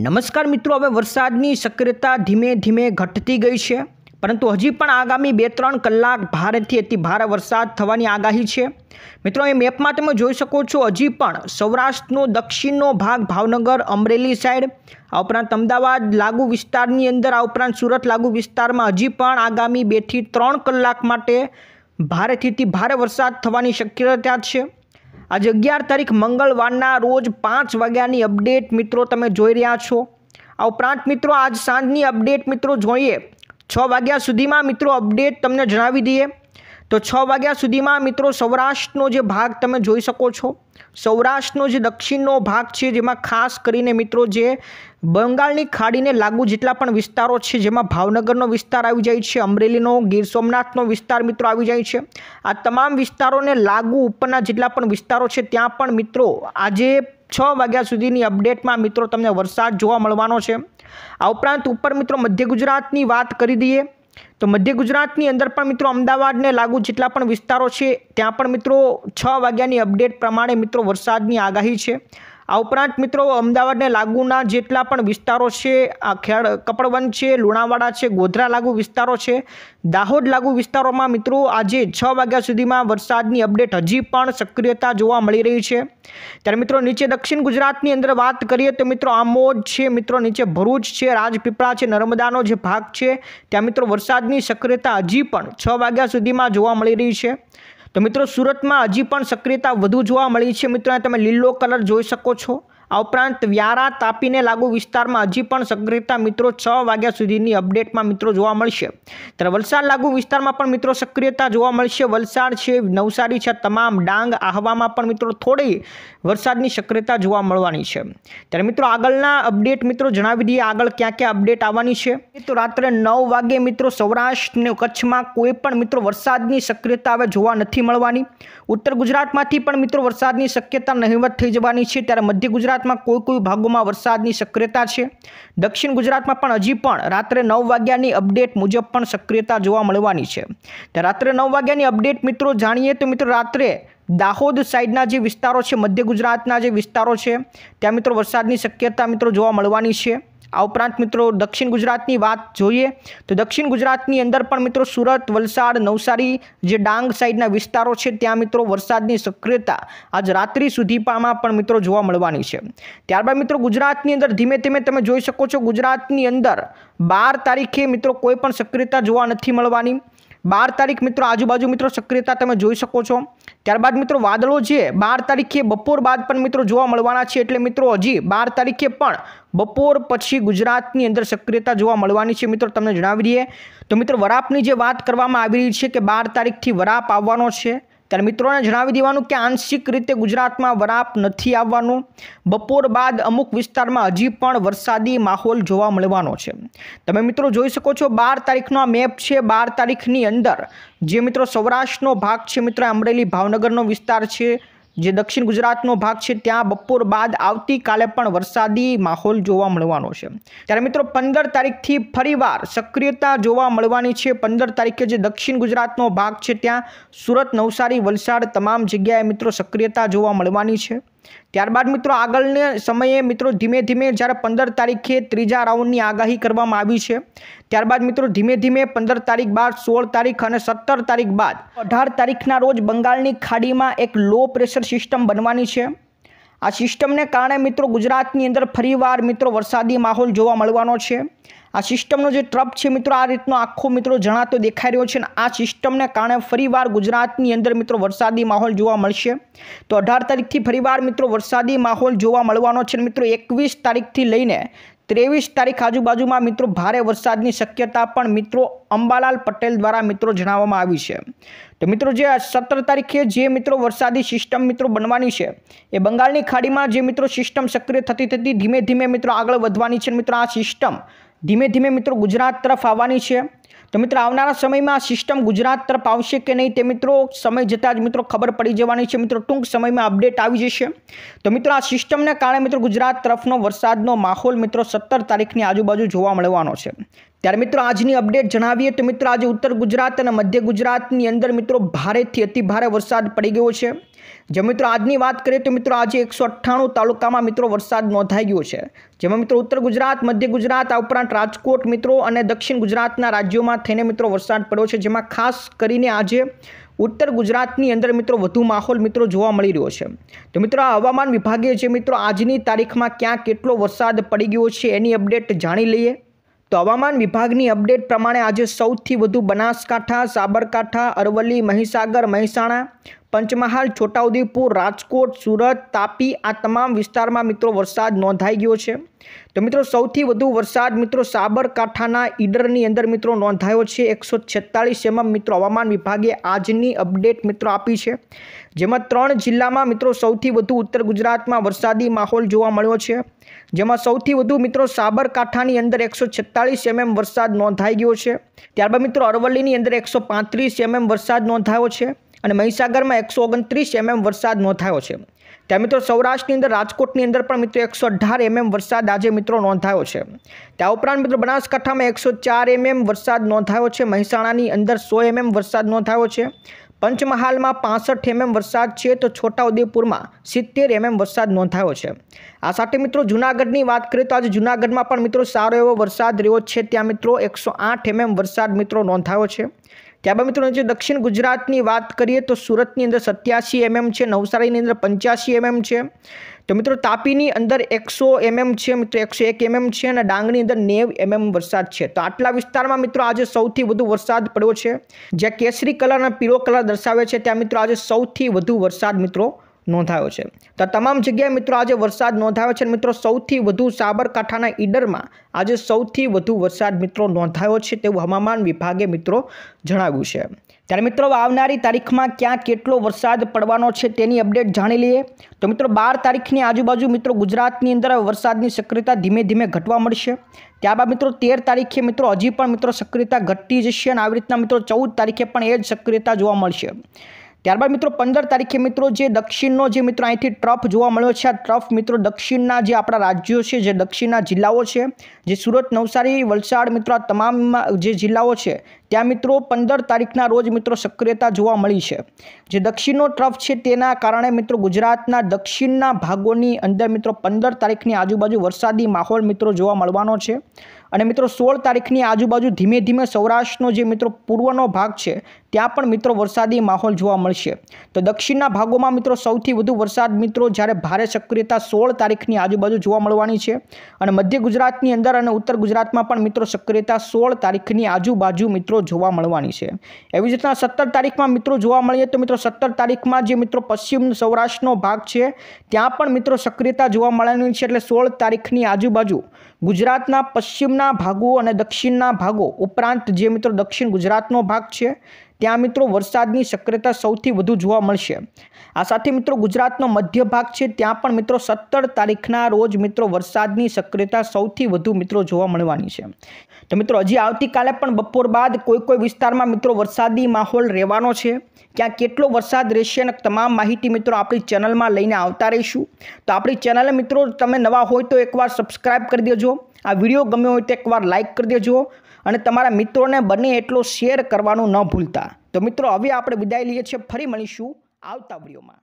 નમસ્કાર મિત્રો હવે વરસાદની સક્રિયતા ધીમે ધીમે ઘટતી ગઈ છે પરંતુ હજી પણ આગામી બે ત્રણ કલાક ભારેથી અતિ ભારે વરસાદ થવાની આગાહી છે મિત્રો એ મેપમાં તમે જોઈ શકો છો હજી પણ સૌરાષ્ટ્રનો દક્ષિણનો ભાગ ભાવનગર અમરેલી સાઈડ આ ઉપરાંત અમદાવાદ લાગુ વિસ્તારની અંદર આ ઉપરાંત સુરત લાગુ વિસ્તારમાં હજી પણ આગામી બેથી ત્રણ કલાક માટે ભારેથી ભારે વરસાદ થવાની શક્યતા છે આજે અગિયાર તારીખ મંગળવારના રોજ પાંચ વાગ્યાની અપડેટ મિત્રો તમે જોઈ રહ્યા છો આ ઉપરાંત મિત્રો આજ સાંજની અપડેટ મિત્રો જોઈએ છ વાગ્યા સુધીમાં મિત્રો અપડેટ તમને જણાવી દઈએ તો છ વાગ્યા સુધીમાં મિત્રો સૌરાષ્ટ્રનો જે ભાગ તમે જોઈ શકો છો સૌરાષ્ટ્રનો જે દક્ષિણનો ભાગ છે જેમાં ખાસ કરીને મિત્રો જે બંગાળની ખાડીને લાગુ જેટલા પણ વિસ્તારો છે જેમાં ભાવનગરનો વિસ્તાર આવી જાય છે અમરેલીનો ગીર સોમનાથનો વિસ્તાર મિત્રો આવી જાય છે આ તમામ વિસ્તારોને લાગુ ઉપરના જેટલા પણ વિસ્તારો છે ત્યાં પણ મિત્રો આજે છ વાગ્યા સુધીની અપડેટમાં મિત્રો તમને વરસાદ જોવા મળવાનો છે આ ઉપરાંત ઉપર મિત્રો મધ્ય ગુજરાતની વાત કરી દઈએ તો મધ્ય ગુજરાતની અંદર પણ મિત્રો અમદાવાદને લાગુ જેટલા પણ વિસ્તારો છે ત્યાં પણ મિત્રો છ વાગ્યાની અપડેટ પ્રમાણે મિત્રો વરસાદની આગાહી છે આ ઉપરાંત મિત્રો અમદાવાદને લાગુના જેટલા પણ વિસ્તારો છે આ ખેડ કપડવન છે લુણાવાડા છે ગોધરા લાગુ વિસ્તારો છે દાહોદ લાગુ વિસ્તારોમાં મિત્રો આજે છ વાગ્યા સુધીમાં વરસાદની અપડેટ હજી પણ સક્રિયતા જોવા મળી રહી છે ત્યારે મિત્રો નીચે દક્ષિણ ગુજરાતની અંદર વાત કરીએ તો મિત્રો આમોદ છે મિત્રો નીચે ભરૂચ છે રાજપીપળા છે નર્મદાનો જે ભાગ છે ત્યાં મિત્રો વરસાદની સક્રિયતા હજી પણ છ વાગ્યા સુધીમાં જોવા મળી રહી છે તો મિત્રો સુરતમાં હજી પણ સક્રિયતા વધુ જોવા મળી છે મિત્રો તમે લીલો કલર જોઈ શકો છો આ ઉપરાંત વ્યારા તાપીને લાગુ વિસ્તારમાં હજી પણ સક્રિયતા મિત્રો છ વાગ્યા સુધીની અપડેટમાં મિત્રો જોવા મળશે ત્યારે વલસાડ લાગુ વિસ્તારમાં પણ મિત્રો સક્રિયતા જોવા મળશે વલસાડ છે નવસારી છે તમામ ડાંગ આહવામાં પણ મિત્રો થોડી વરસાદની સક્રિયતા જોવા મળવાની છે ત્યારે મિત્રો આગળના અપડેટ મિત્રો જણાવી દઈએ આગળ ક્યાં ક્યાં અપડેટ આવવાની છે તો રાત્રે નવ વાગે મિત્રો સૌરાષ્ટ્ર ને કચ્છમાં કોઈ પણ મિત્રો વરસાદની સક્રિયતા હવે જોવા નથી મળવાની ઉત્તર ગુજરાતમાંથી પણ મિત્રો વરસાદની શક્યતા નહિવત થઈ જવાની છે ત્યારે મધ્ય ગુજરાતમાં કોઈ કોઈ ભાગોમાં વરસાદની સક્રિયતા છે દક્ષિણ ગુજરાતમાં પણ હજી પણ રાત્રે નવ વાગ્યાની અપડેટ મુજબ પણ સક્રિયતા જોવા મળવાની છે ત્યારે રાત્રે નવ વાગ્યાની અપડેટ મિત્રો જાણીએ તો મિત્રો રાત્રે દાહોદ સાઈડના જે વિસ્તારો છે મધ્ય ગુજરાતના જે વિસ્તારો છે ત્યાં મિત્રો વરસાદની શક્યતા મિત્રો જોવા મળવાની છે આ ઉપરાંત મિત્રો દક્ષિણ ગુજરાતની વાત જોઈએ તો દક્ષિણ ગુજરાતની અંદર પણ મિત્રો સુરત વલસાડ નવસારી જે ડાંગ સાઈડના વિસ્તારો છે ત્યાં મિત્રો વરસાદની સક્રિયતા આજ રાત્રિ સુધીમાં પણ મિત્રો જોવા મળવાની છે ત્યારબાદ મિત્રો ગુજરાતની અંદર ધીમે ધીમે તમે જોઈ શકો છો ગુજરાતની અંદર બાર તારીખે મિત્રો કોઈ પણ સક્રિયતા જોવા નથી મળવાની બાર તારીખ મિત્રો આજુબાજુ મિત્રો સક્રિયતા તમે જોઈ શકો છો ત્યારબાદ મિત્રો વાદળો છે બાર તારીખે બપોર બાદ પણ મિત્રો જોવા મળવાના છે એટલે મિત્રો હજી બાર તારીખે પણ બપોર પછી ગુજરાતની અંદર સક્રિયતા જોવા મળવાની છે મિત્રો તમને જણાવી દઈએ તો મિત્રો વરાપની જે વાત કરવામાં આવી રહી છે કે બાર તારીખથી વરાપ આવવાનો છે ત્યારે મિત્રોને જણાવી દેવાનું કે આંશિક રીતે ગુજરાતમાં વરાપ નથી આવવાનું બપોર બાદ અમુક વિસ્તારમાં હજી પણ વરસાદી માહોલ જોવા મળવાનો છે તમે મિત્રો જોઈ શકો છો બાર તારીખનો આ મેપ છે બાર તારીખની અંદર જે મિત્રો સૌરાષ્ટ્રનો ભાગ છે મિત્રો અમરેલી ભાવનગરનો વિસ્તાર છે જે દક્ષિણ ગુજરાતનો ભાગ છે ત્યાં બપોર બાદ આવતીકાલે પણ વરસાદી માહોલ જોવા મળવાનો છે ત્યારે મિત્રો પંદર તારીખથી ફરીવાર સક્રિયતા જોવા મળવાની છે પંદર તારીખે જે દક્ષિણ ગુજરાતનો ભાગ છે ત્યાં સુરત નવસારી વલસાડ તમામ જગ્યાએ મિત્રો સક્રિયતા જોવા મળવાની છે ત્યારબાદ મિત્રો આગળના સમયે મિત્રો ધીમે ધીમે જ્યારે પંદર તારીખે ત્રીજા રાઉન્ડની આગાહી કરવામાં આવી છે ત્યારબાદ મિત્રો ધીમે ધીમે પંદર તારીખ બાદ સોળ તારીખ અને સત્તર તારીખ બાદ અઢાર તારીખના રોજ બંગાળની ખાડીમાં એક લો પ્રેશર સિસ્ટમ બનવાની છે આ સિસ્ટમને કારણે મિત્રો ગુજરાતની અંદર ફરીવાર મિત્રો વરસાદી માહોલ જોવા મળવાનો છે આ સિસ્ટમનો જે ટ્રપ છે મિત્રો આ રીતનો આખો મિત્રો જણાતો દેખાઈ રહ્યો છે અને આ સિસ્ટમને કારણે ફરીવાર ગુજરાતની અંદર મિત્રો વરસાદી માહોલ જોવા મળશે તો અઢાર તારીખથી ફરીવાર મિત્રો વરસાદી માહોલ જોવા મળવાનો છે મિત્રો એકવીસ તારીખથી લઈને ત્રેવીસ તારીખ આજુબાજુમાં મિત્રો ભારે વરસાદની શક્યતા પણ મિત્રો અંબાલાલ પટેલ દ્વારા મિત્રો જણાવવામાં આવી છે તો મિત્રો જે સત્તર તારીખે જે મિત્રો વરસાદી સિસ્ટમ મિત્રો બનવાની છે એ બંગાળની ખાડીમાં જે મિત્રો સિસ્ટમ સક્રિય થતી થતી ધીમે ધીમે મિત્રો આગળ વધવાની છે મિત્રો આ સિસ્ટમ ધીમે ધીમે મિત્રો ગુજરાત તરફ આવવાની છે તો મિત્રો આવનારા સમયમાં આ સિસ્ટમ ગુજરાત તરફ આવશે કે નહીં તે મિત્રો સમય જતાં જ મિત્રો ખબર પડી જવાની છે મિત્રો ટૂંક સમયમાં અપડેટ આવી જશે તો મિત્રો આ સિસ્ટમને કારણે મિત્રો ગુજરાત તરફનો વરસાદનો માહોલ મિત્રો સત્તર તારીખની આજુબાજુ જોવા મળવાનો છે ત્યારે મિત્રો આજની અપડેટ જણાવીએ તો મિત્રો આજે ઉત્તર ગુજરાત અને મધ્ય ગુજરાતની અંદર મિત્રો ભારેથી અતિ ભારે વરસાદ પડી ગયો છે જે મિત્રો આજની વાત કરીએ તો મિત્રો આજે એકસો અઠ્ઠાણું તાલુકામાં મિત્રો વરસાદ નોંધાઈ ગયો છે જેમાં મિત્રો ઉત્તર ગુજરાત મધ્ય ગુજરાત આ ઉપરાંત રાજકોટ મિત્રો અને દક્ષિણ ગુજરાતના રાજ્યોમાં થઈને મિત્રો વરસાદ પડ્યો છે જેમાં ખાસ કરીને આજે ઉત્તર ગુજરાતની અંદર મિત્રો વધુ માહોલ મિત્રો જોવા મળી રહ્યો છે તો મિત્રો આ હવામાન વિભાગે જે મિત્રો આજની તારીખમાં ક્યાં કેટલો વરસાદ પડી ગયો છે એની અપડેટ જાણી લઈએ તો હવામાન વિભાગની અપડેટ પ્રમાણે આજે સૌથી વધુ બનાસકાંઠા સાબરકાંઠા અરવલ્લી મહીસાગર મહેસાણા પંચમહાલ છોટાઉદેપુર રાજકોટ સુરત તાપી આ તમામ વિસ્તારમાં મિત્રો વરસાદ નોંધાઈ ગયો છે તો મિત્રો સૌથી વધુ વરસાદ મિત્રો સાબરકાંઠાના ઈડરની અંદર મિત્રો નોંધાયો છે એકસો છેતાળીસ એમએમ મિત્રો હવામાન વિભાગે આજની અપડેટ મિત્રો આપી છે જેમાં ત્રણ જિલ્લામાં મિત્રો સૌથી વધુ ઉત્તર ગુજરાતમાં વરસાદી માહોલ જોવા મળ્યો છે જેમાં સૌથી વધુ મિત્રો સાબરકાંઠાની અંદર એકસો છેતાળીસ એમએમ વરસાદ નોંધાઈ ગયો છે ત્યારબાદ મિત્રો અરવલ્લીની અંદર એકસો પાંત્રીસ એમએમ વરસાદ નોંધાયો છે અને મહીસાગરમાં એકસો ઓગણત્રીસ એમએમ વરસાદ નોંધાયો છે ત્યાં મિત્રો સૌરાષ્ટ્રની અંદર રાજકોટની અંદર પણ મિત્રો એકસો અઢાર એમએમ વરસાદ આજે મિત્રો નોંધાયો છે ત્યાં ઉપરાંત મિત્રો બનાસકાંઠામાં એકસો ચાર એમએમ વરસાદ નોંધાયો છે મહેસાણાની અંદર સો એમએમ વરસાદ નોંધાયો છે પંચમહાલમાં પાસઠ એમએમ વરસાદ છે તો છોટાઉદેપુરમાં સિત્તેર એમએમ વરસાદ નોંધાયો છે આ સાથે મિત્રો જૂનાગઢની વાત કરીએ તો આજે જૂનાગઢમાં પણ મિત્રો સારો એવો વરસાદ રહ્યો છે ત્યાં મિત્રો એકસો આઠ એમએમ વરસાદ મિત્રો નોંધાયો છે ત્યારબાદ મિત્રો જે દક્ષિણ ગુજરાતની વાત કરીએ તો સુરતની અંદર સત્યાસી એમએમ છે નવસારીની અંદર પંચ્યાસી એમએમ છે તો મિત્રો તાપીની અંદર એકસો એમએમ છે મિત્રો એકસો એક એમએમ છે અને ડાંગની અંદર નેવ એમએમ વરસાદ છે તો આટલા વિસ્તારમાં મિત્રો આજે સૌથી વધુ વરસાદ પડ્યો છે જ્યાં કેસરી કલર અને પીળો કલર દર્શાવે છે ત્યાં મિત્રો આજે સૌથી વધુ વરસાદ મિત્રો નોંધાયો છે તો તમામ જગ્યાએ મિત્રો આજે વરસાદ નોંધાયો છે મિત્રો સૌથી વધુ સાબરકાંઠાના ઈડરમાં આજે સૌથી વધુ વરસાદ મિત્રો નોંધાયો છે તેવું હવામાન વિભાગે મિત્રો જણાવ્યું છે ત્યારે મિત્રો આવનારી તારીખમાં ક્યાં કેટલો વરસાદ પડવાનો છે તેની અપડેટ જાણી લઈએ તો મિત્રો બાર તારીખની આજુબાજુ મિત્રો ગુજરાતની અંદર વરસાદની સક્રિયતા ધીમે ધીમે ઘટવા મળશે ત્યારબાદ મિત્રો તેર તારીખે મિત્રો હજી પણ મિત્રો સક્રિયતા ઘટતી જશે અને આવી રીતના મિત્રો ચૌદ તારીખે પણ એ જ સક્રિયતા જોવા મળશે ત્યારબાદ મિત્રો પંદર તારીખે મિત્રો જે દક્ષિણનો જે મિત્રો અહીંથી ટ્રફ જોવા મળ્યો છે આ ટ્રફ મિત્રો દક્ષિણના જે આપણા રાજ્યો છે જે દક્ષિણના જિલ્લાઓ છે જે સુરત નવસારી વલસાડ મિત્રો આ તમામ જે જિલ્લાઓ છે ત્યાં મિત્રો પંદર તારીખના રોજ મિત્રો સક્રિયતા જોવા મળી છે જે દક્ષિણનો ટ્રફ છે તેના કારણે મિત્રો ગુજરાતના દક્ષિણના ભાગોની અંદર મિત્રો પંદર તારીખની આજુબાજુ વરસાદી માહોલ મિત્રો જોવા મળવાનો છે અને મિત્રો સોળ તારીખની આજુબાજુ ધીમે ધીમે સૌરાષ્ટ્રનો જે મિત્રો પૂર્વનો ભાગ છે ત્યાં પણ મિત્રો વરસાદી માહોલ જોવા મળશે તો દક્ષિણના ભાગોમાં મિત્રો સૌથી વધુ વરસાદ મિત્રો જ્યારે ભારે સક્રિયતા સોળ તારીખની આજુબાજુ જોવા મળવાની છે અને મધ્ય ગુજરાતની અંદર અને ઉત્તર ગુજરાતમાં પણ મિત્રો સક્રિયતા સોળ તારીખની આજુબાજુ મિત્રો જોવા મળવાની છે એવી જ રીતના સત્તર તારીખમાં મિત્રો જોવા મળીએ તો મિત્રો સત્તર તારીખમાં જે મિત્રો પશ્ચિમ સૌરાષ્ટ્રનો ભાગ છે ત્યાં પણ મિત્રો સક્રિયતા જોવા મળવાની છે એટલે સોળ તારીખની આજુબાજુ ગુજરાતના પશ્ચિમના ભાગો અને દક્ષિણના ભાગો ઉપરાંત જે મિત્રો દક્ષિણ ગુજરાતનો ભાગ છે ત્યાં મિત્રો વરસાદની સક્રિયતા સૌથી વધુ જોવા મળશે આ સાથે મિત્રો ગુજરાતનો મધ્ય ભાગ છે ત્યાં પણ મિત્રો સત્તર તારીખના રોજ મિત્રો વરસાદની સક્રિયતા સૌથી વધુ મિત્રો જોવા મળવાની છે તો મિત્રો હજી આવતીકાલે પણ બપોર બાદ કોઈ કોઈ વિસ્તારમાં મિત્રો વરસાદી માહોલ રહેવાનો છે ક્યાં કેટલો વરસાદ રહેશે અને તમામ માહિતી મિત્રો આપણી ચેનલમાં લઈને આવતા રહીશું તો આપણી ચેનલ મિત્રો તમે નવા હોય તો એકવાર સબસ્ક્રાઈબ કરી દેજો આ વિડીયો ગમ્યો હોય તો એકવાર લાઇક કરી દેજો અને તમારા મિત્રોને બને એટલો શેર કરવાનું ન ભૂલતા તો મિત્રો હવે આપણે વિદાય લઈએ છીએ ફરી મળીશું આવતા વિડીયોમાં